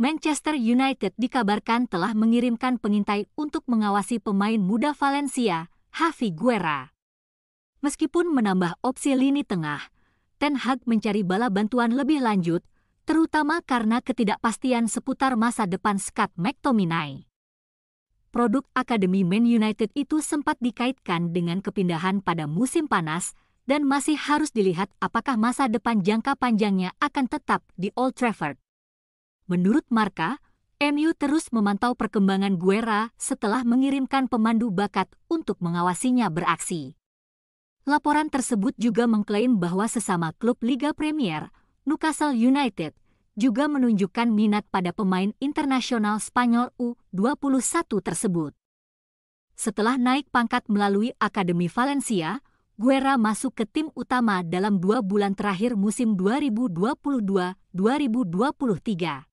Manchester United dikabarkan telah mengirimkan pengintai untuk mengawasi pemain muda Valencia, Javi Guerra. Meskipun menambah opsi lini tengah, Ten Hag mencari bala bantuan lebih lanjut, terutama karena ketidakpastian seputar masa depan Scott McTominay. Produk Akademi Man United itu sempat dikaitkan dengan kepindahan pada musim panas dan masih harus dilihat apakah masa depan jangka panjangnya akan tetap di Old Trafford. Menurut Marka, MU terus memantau perkembangan Guerra setelah mengirimkan pemandu bakat untuk mengawasinya beraksi. Laporan tersebut juga mengklaim bahwa sesama klub Liga Premier, Newcastle United, juga menunjukkan minat pada pemain internasional Spanyol U21 tersebut. Setelah naik pangkat melalui Akademi Valencia, Guerra masuk ke tim utama dalam dua bulan terakhir musim 2022-2023.